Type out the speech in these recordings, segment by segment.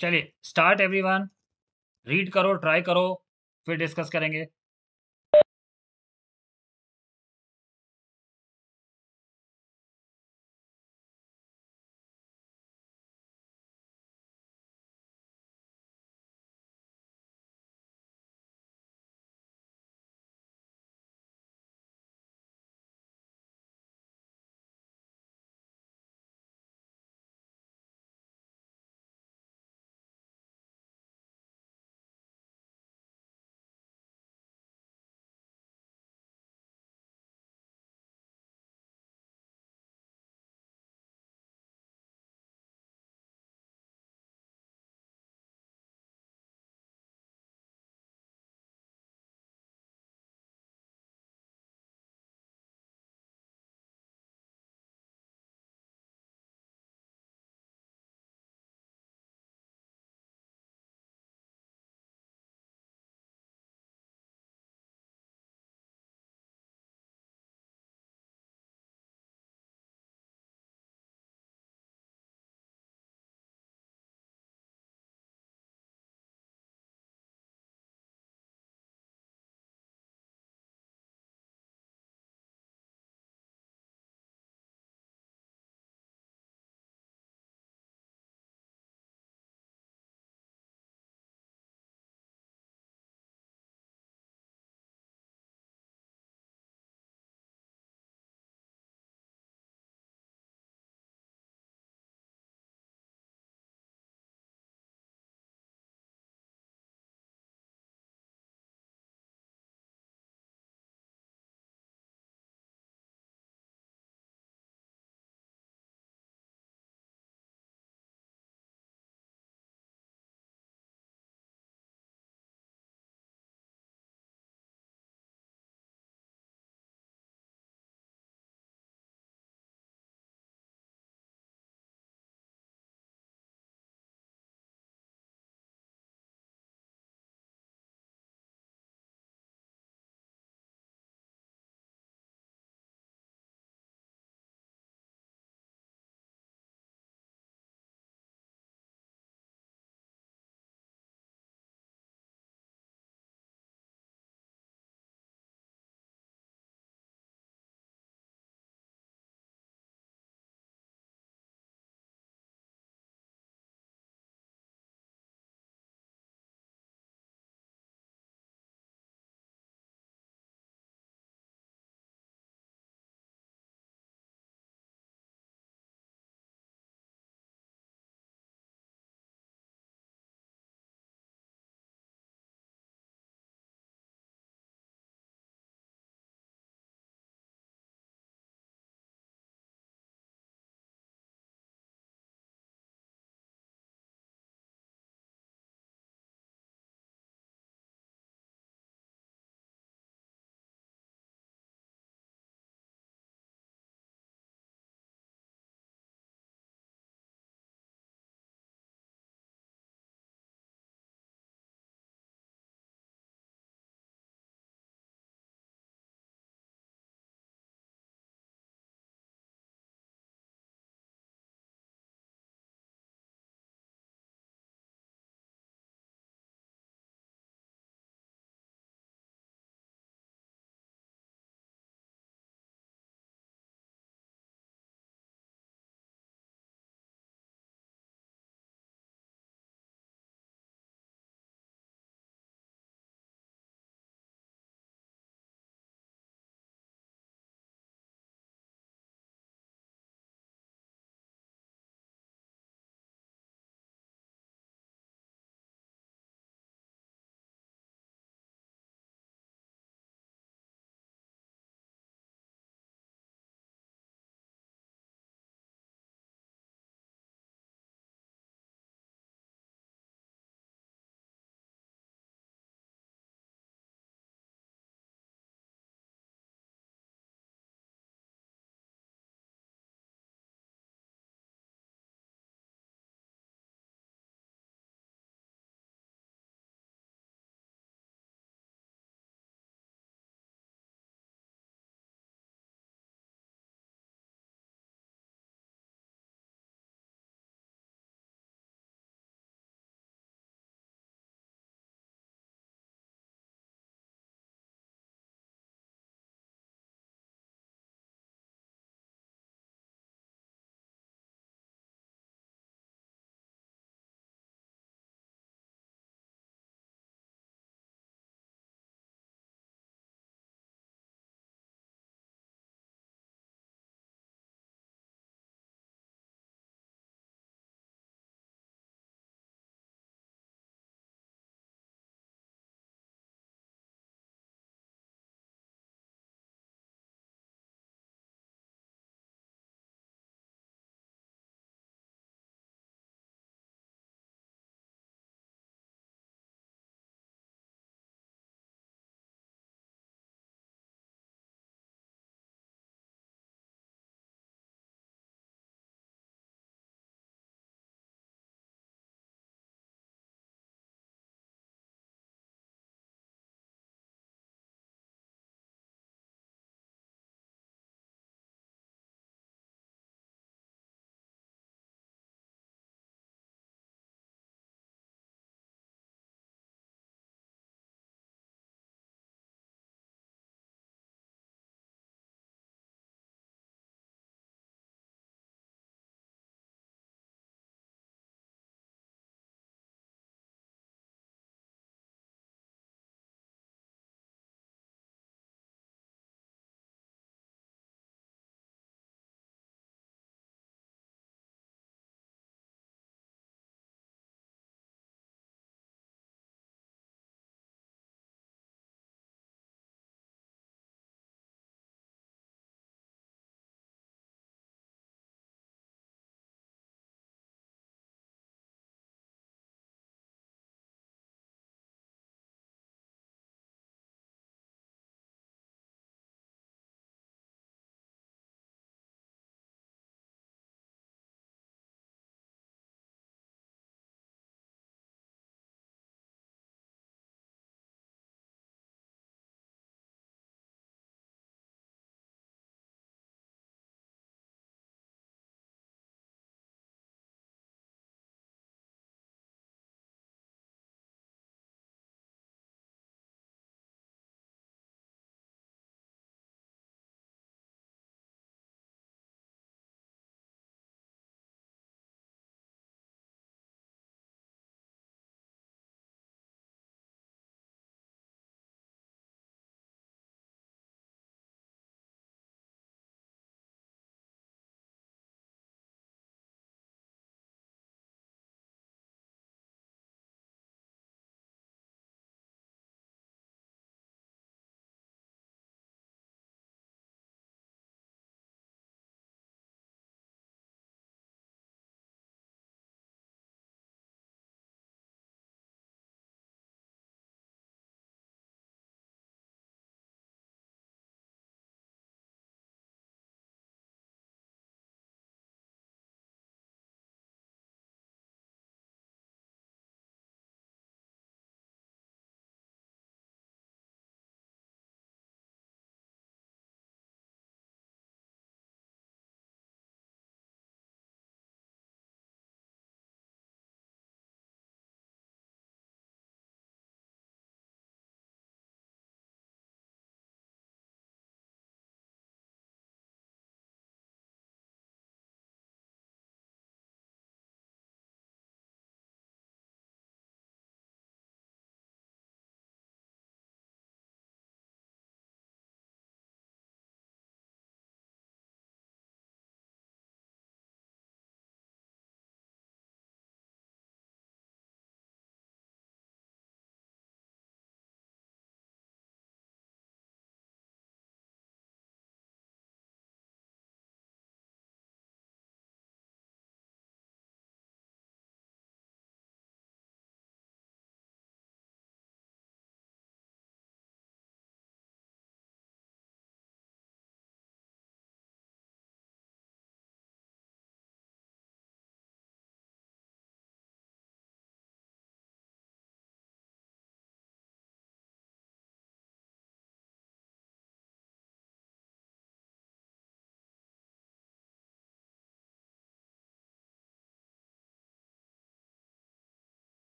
चलिए start everyone read करो try करो फिर डिस्कस करेंगे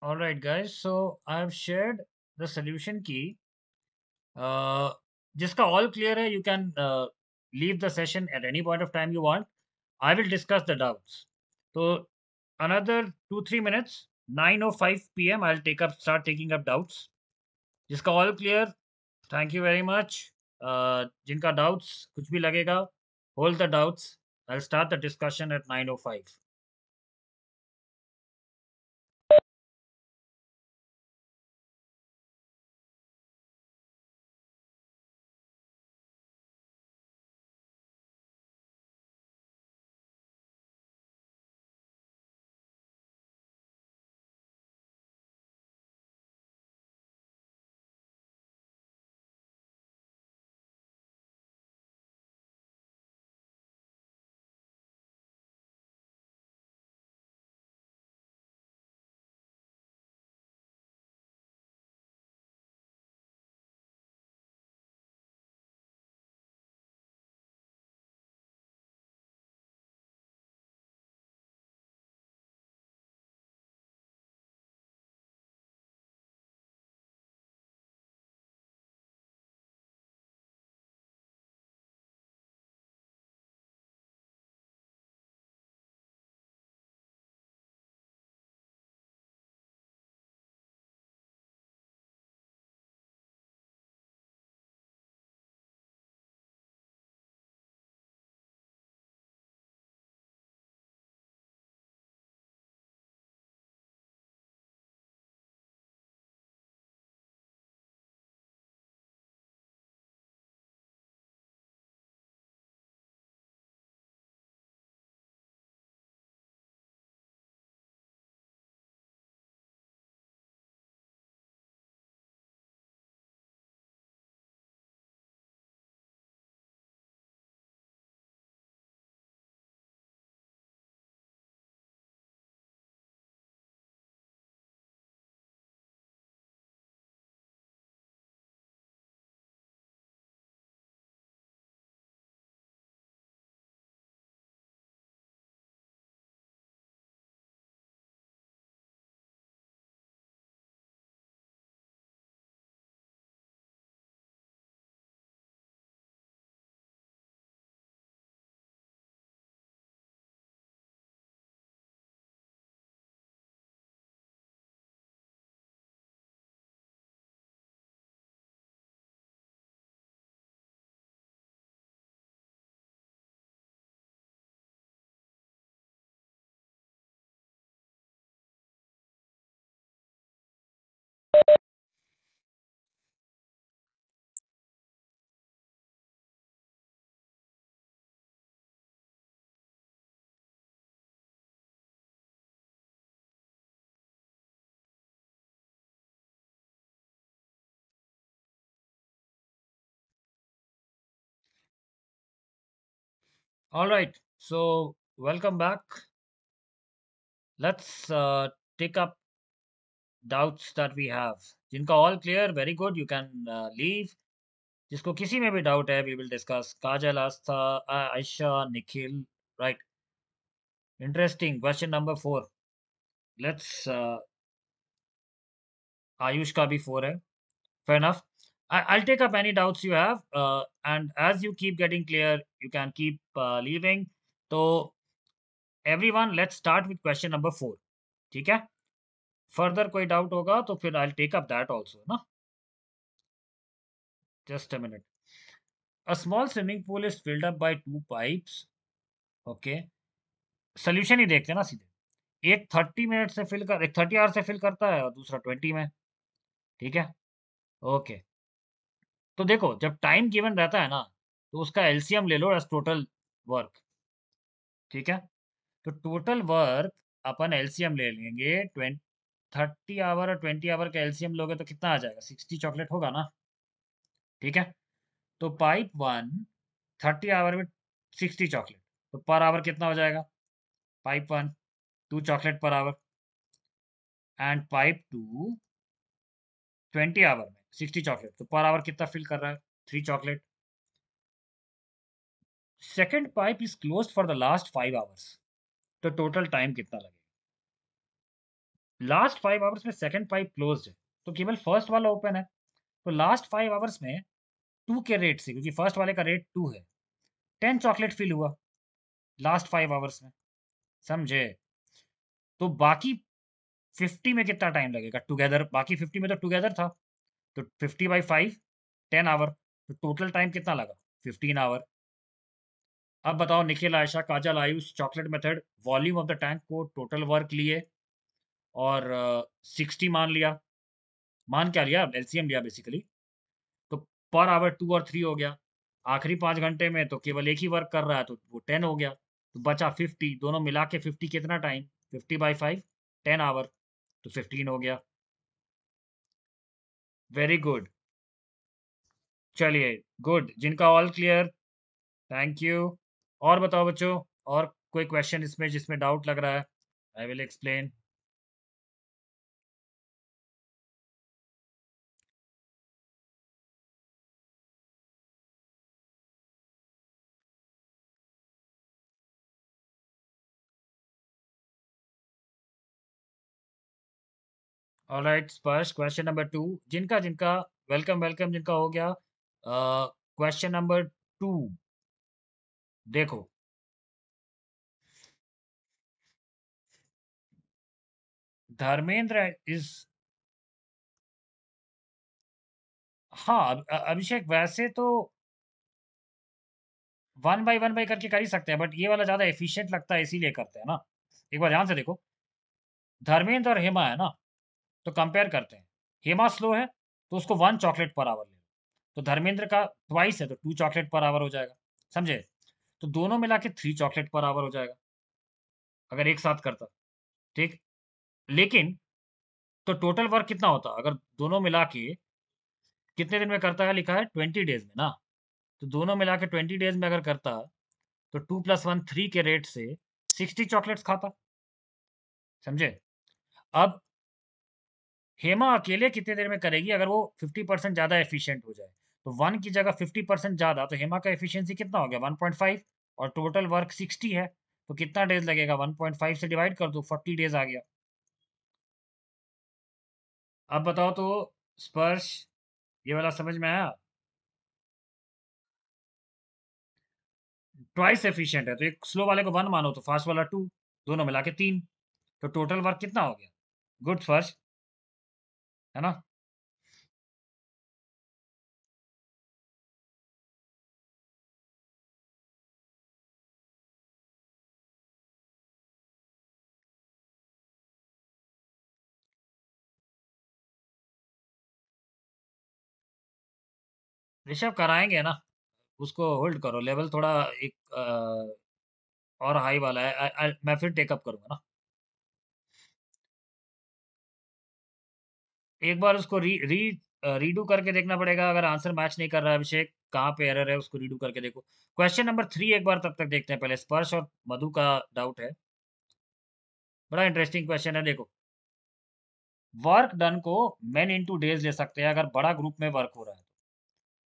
Alright guys, so I have shared the solution key. Uh, jiska all clear hai, you can uh, leave the session at any point of time you want. I will discuss the doubts. So another 2-3 minutes, 9.05 p.m. I'll take up, start taking up doubts. Jiska all clear, thank you very much. Uh, jinka doubts, kuch bhi lagega, hold the doubts. I'll start the discussion at 9.05. All right, so welcome back. Let's uh, take up doubts that we have. Jinko all clear, very good. You can uh, leave. Jisko kisi में bhi doubt hai, we will discuss. Kajal, Astha, Aisha, Nikhil. Right. Interesting. Question number four. Let's. Uh, Ayush bhi four hai. Fair enough. I, I'll take up any doubts you have. Uh, and as you keep getting clear, you can keep uh, leaving. So, everyone, let's start with question number four. ठीक है further कोई doubt होगा तो फिर I take up that also ना just a minute a small swimming pool is filled up by two pipes okay solution ही देखते ना सीधे एक थर्टी मिनट से फिल कर एक थर्टी आवर से फिल करता है और दूसरा ट्वेंटी में ठीक है ओके तो देखो जब टाइम गिवन रहता है ना तो उसका एलसीएम ले लो एज टोटल वर्क ठीक है तो टोटल वर्क अपन एलसीएम ले लेंगे ट्वेंट थर्टी आवर और ट्वेंटी आवर का एलसीएम लोगे तो कितना आ जाएगा सिक्सटी चॉकलेट होगा ना ठीक है तो पाइप वन थर्टी आवर में सिक्सटी चॉकलेट तो पर आवर कितना हो जाएगा pipe one two chocolate per hour and pipe two twenty hour में सिक्सटी चॉकलेट तो पर आवर कितना फिल कर रहा है three chocolate second pipe is close for the last five hours तो टोटल टाइम कितना लगेगा लास्ट फाइव आवर्स में सेकेंड पाइप क्लोज है तो केवल फर्स्ट वाला ओपन है तो लास्ट फाइव आवर्स में टू के रेट से क्योंकि फर्स्ट वाले का रेट टू है टेन चॉकलेट फिल हुआ लास्ट फाइव आवर्स में समझे तो बाकी फिफ्टी में कितना टाइम लगेगा टुगेदर बाकी फिफ्टी में तो टुगेदर था तो fifty by five ten hour तो टोटल टाइम कितना लगा फिफ्टीन आवर अब बताओ Nikhil Ayesha Kajal Ayush chocolate method volume of the tank को टोटल वर्क लिए और सिक्सटी uh, मान लिया मान क्या लिया एलसीएम लिया बेसिकली तो पर आवर टू और थ्री हो गया आखिरी पाँच घंटे में तो केवल एक ही वर्क कर रहा है तो वो टेन हो गया तो बचा फिफ्टी दोनों मिला के फिफ्टी कितना time fifty by five ten hour तो फिफ्टीन हो गया वेरी गुड चलिए गुड जिनका ऑल क्लियर थैंक यू और बताओ बच्चों और कोई क्वेश्चन इसमें जिसमें डाउट लग रहा है I will explain all right Sparsh question number two जिनका जिनका वेलकम वेलकम जिनका हो गया क्वेश्चन नंबर टू देखो धर्मेंद्र इज हाँ अभिषेक वैसे तो वन बाई वन बाई करके कर ही सकते हैं बट ये वाला ज्यादा एफिशिएंट लगता है इसीलिए करते हैं ना एक बार ध्यान से देखो धर्मेंद्र और हेमा है ना तो कंपेयर करते हैं हेमा स्लो है तो उसको वन चॉकलेट पर आवर ले तो धर्मेंद्र का ट्वाइस है तो टू चॉकलेट पर आवर हो जाएगा समझे तो दोनों मिला के थ्री चॉकलेट पर आवर हो जाएगा अगर एक साथ करता ठीक लेकिन तो टोटल वर्क कितना होता अगर दोनों मिला के कितने दिन में करता है लिखा है ट्वेंटी डेज में ना तो दोनों मिला के ट्वेंटी डेज में अगर करता तो टू प्लस वन थ्री के रेट से सिक्सटी चॉकलेट्स खाता समझे अब हेमा अकेले कितने देर में करेगी अगर वो फिफ्टी परसेंट ज़्यादा एफिशिएंट हो जाए तो वन की जगह फिफ्टी परसेंट ज़्यादा तो हेमा का एफिशिएंसी कितना हो गया वन पॉइंट फाइव और टोटल वर्क सिक्सटी है तो कितना डेज लगेगा वन पॉइंट फाइव से डिवाइड कर दो फोर्टी डेज आ गया अब बताओ तो स्पर्श ये वाला समझ में आया ट्वाइस एफिशियंट है तो एक स्लो वाले को वन मानो तो फास्ट वाला टू दोनों मिला के तीन तो टोटल वर्क कितना हो गया गुड स्पर्श है ना ऋषभ कराएंगे ना उसको होल्ड करो लेवल थोड़ा एक आ, और हाई वाला है आ, आ, मैं फिर टेकअप करूंगा ना एक बार उसको री री रीडू करके देखना पड़ेगा अगर आंसर मैच नहीं कर रहा है अभिषेक कहाँ पे एरर है उसको रीडू करके देखो क्वेश्चन नंबर थ्री एक बार तब तक देखते हैं पहले स्पर्श और मधु का डाउट है बड़ा इंटरेस्टिंग क्वेश्चन है देखो वर्क डन को मैन इन टू डेज ले सकते हैं अगर बड़ा ग्रुप में वर्क हो रहा है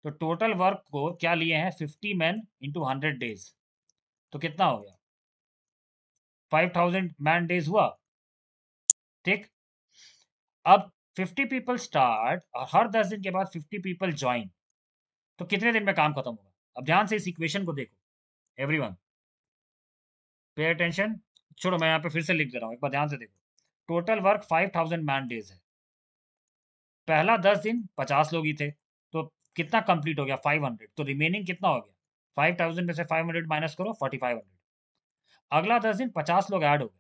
तो टोटल वर्क को क्या लिए हैं fifty man into hundred days तो कितना हो गया फाइव थाउजेंड मैन डेज हुआ ठीक अब फिफ्टी पीपल स्टार्ट और हर दस दिन के बाद फिफ्टी पीपल ज्वाइन तो कितने दिन में काम खत्म होगा अब ध्यान से इस इक्वेशन को देखो एवरी वन पे अटेंशन छोड़ो मैं यहाँ पे फिर से लिख दे रहा हूँ एक बार ध्यान से देखो total work five thousand man days है पहला दस दिन पचास लोग ही थे तो कितना कंप्लीट हो गया फाइव हंड्रेड तो रिमेनिंग कितना हो गया फाइव थाउजेंड में से फाइव हंड्रेड माइनस करो फोर्टी फाइव हंड्रेड अगला दस दिन पचास लोग ऐड हो गए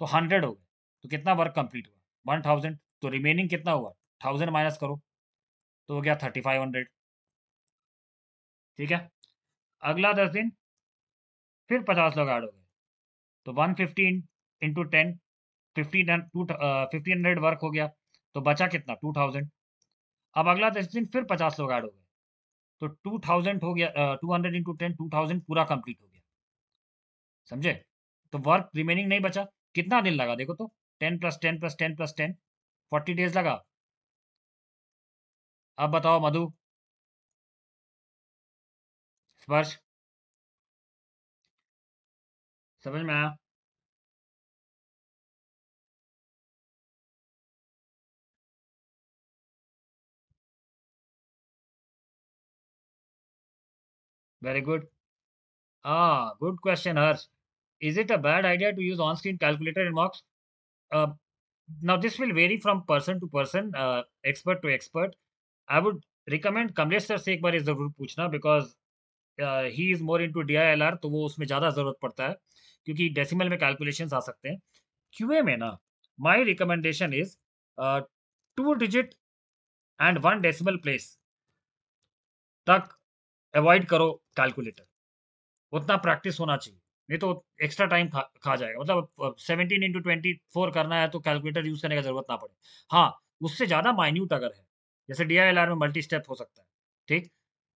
तो हंड्रेड हो गए तो कितना वर्क कंप्लीट हुआ वन थाउजेंड तो रिमेनिंग कितना हुआ थाउजेंड माइनस करो तो हो गया थर्टी फाइव हंड्रेड ठीक है अगला दस दिन फिर पचास लोग ऐड हो गए तो one fifteen into ten fifteen to fifteen hundred work हो गया तो बचा कितना टू थाउजेंड अब अगला दस दिन फिर पचास लोग ऐड हो गए तो टू थाउजेंड हो गया two hundred into ten two thousand पूरा कंप्लीट हो गया समझे तो वर्क रिमेनिंग नहीं बचा कितना दिन लगा देखो तो ten plus ten plus ten plus ten forty days लगा अब बताओ मधु स्पर्श समझ में आया वेरी गुड हा good question Harsh is it a bad idea to use on screen calculator in mocks Now, this will vary from person to person, uh, expert to expert. I would recommend Kamlesh sir से एक बार ये ज़रूर पूछना because he is more into DILR तो वो उसमें ज़्यादा ज़रूरत पड़ता है क्योंकि डेसिमल में कैलकुलेशंस आ सकते हैं क्यूए में ना my recommendation is two digit and one decimal place तक अवॉइड करो कैलकुलेटर उतना प्रैक्टिस होना चाहिए नहीं तो एक्स्ट्रा टाइम खा खा जाएगा मतलब सेवनटीन इंटू ट्वेंटी फोर करना है तो कैलकुलेटर यूज़ करने का जरूरत ना पड़े हाँ उससे ज़्यादा माइन्यूट अगर है जैसे डी आई एल आर में मल्टी स्टेप हो सकता है ठीक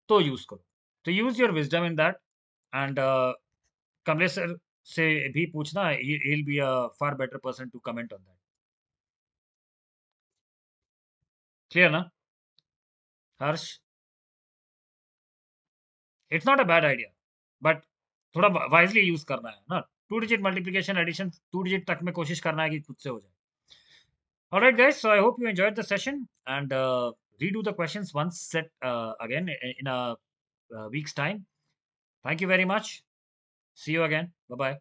तो यूज़ करो तो use your wisdom in that and Kamlesh sir से भी पूछना will be a far better person to comment on that clear ना Harsh it's not a bad idea but थोड़ा वाइजली यूज करना है ना two digit multiplication addition two digit तक में कोशिश करना है कि खुद से हो जाए All right, guys. So I hope you enjoyed the session and uh, redo the questions once set uh, again in a, a week's time. Thank you very much. See you again. Bye bye.